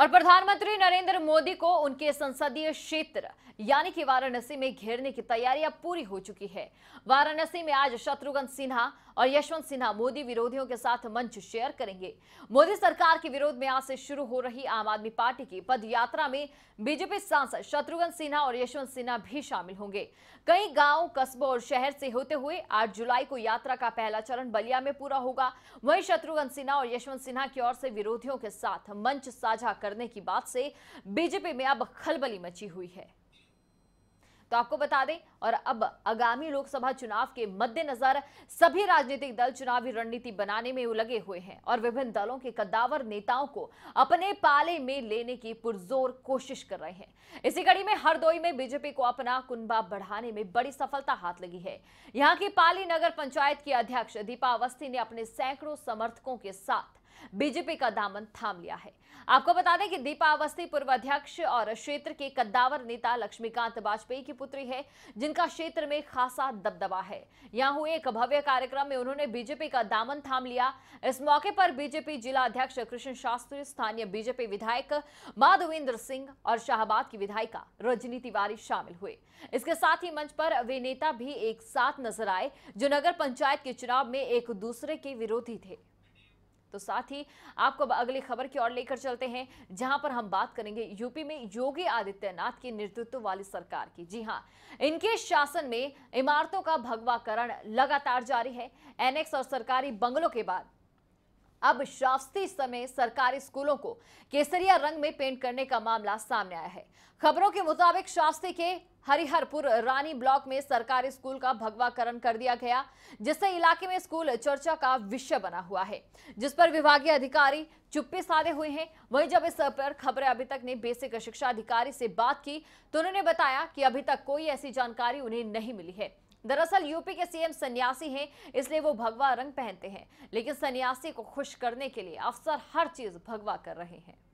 और प्रधानमंत्री नरेंद्र मोदी को उनके संसदीय क्षेत्र यानी कि वाराणसी में घेरने की तैयारियां पूरी हो चुकी है वाराणसी में आज शत्रुघ्न सिन्हा और यशवंत सिन्हा मोदी विरोधियों के साथ मंच शेयर करेंगे मोदी सरकार के विरोध में आज से शुरू हो रही आम आदमी पार्टी की पद यात्रा में बीजेपी सांसद शत्रुघ्न सिन्हा और यशवंत सिन्हा भी शामिल होंगे कई गांव कस्बों और शहर से होते हुए आठ जुलाई को यात्रा का पहला चरण बलिया में पूरा होगा वहीं शत्रुघ्न सिन्हा और यशवंत सिन्हा की ओर से विरोधियों के साथ मंच साझा कर करने की बात से बीजेपी में अब खलबली मची हुई है तो आपको बता दें और अब आगामी लोकसभा चुनाव के मद्देनजर सभी राजनीतिक दल चुनावी रणनीति बनाने में लगे हुए हैं और विभिन्न दलों के कद्दावर नेताओं को अपने पाले में लेने की पुरजोर कोशिश कर रहे हैं इसी कड़ी में हरदोई में बीजेपी को अपना कुनबा बढ़ाने में बड़ी सफलता हाथ लगी है यहाँ की पाली नगर पंचायत की अध्यक्ष दीपा अवस्थी ने अपने सैकड़ों समर्थकों के साथ बीजेपी का दामन थाम लिया है आपको बता दें कि दीपा अवस्थी पूर्व अध्यक्ष और क्षेत्र के कद्दावर नेता लक्ष्मीकांत वाजपेयी की पुत्री है जिनका क्षेत्र में खासा दबदबा है यहां हुए एक भव्य कार्यक्रम में उन्होंने बीजेपी का दामन थाम लिया इस मौके पर बीजेपी जिला अध्यक्ष कृष्ण शास्त्री स्थानीय बीजेपी विधायक माधवेंद्र सिंह और शाहबाद की विधायिका रजनी तिवारी शामिल हुए इसके साथ ही मंच पर वे नेता भी एक साथ नजर आए जो नगर पंचायत के चुनाव में एक दूसरे के विरोधी थे तो साथ ही आपको अगली खबर की ओर लेकर चलते हैं जहां पर हम बात करेंगे यूपी में योगी आदित्यनाथ की नेतृत्व वाली सरकार की जी हां इनके शासन में इमारतों का भगवाकरण लगातार जारी है एनएक्स और सरकारी बंगलों के बाद अब शास्त्री समय सरकारी स्कूलों को केसरिया रंग में पेंट करने का मामला सामने आया है खबरों के मुताबिक शास्त्री के हरिहरपुर रानी ब्लॉक में सरकारी स्कूल का भगवाकरण कर दिया गया जिससे इलाके में स्कूल चर्चा का विषय बना हुआ है जिस पर विभागीय अधिकारी चुप्पे साधे हुए हैं वहीं जब इस पर खबरें अभी तक ने बेसिक शिक्षा अधिकारी से बात की तो उन्होंने बताया कि अभी तक कोई ऐसी जानकारी उन्हें नहीं मिली है दरअसल यूपी के सीएम सन्यासी हैं इसलिए वो भगवा रंग पहनते हैं लेकिन सन्यासी को खुश करने के लिए अफसर हर चीज भगवा कर रहे हैं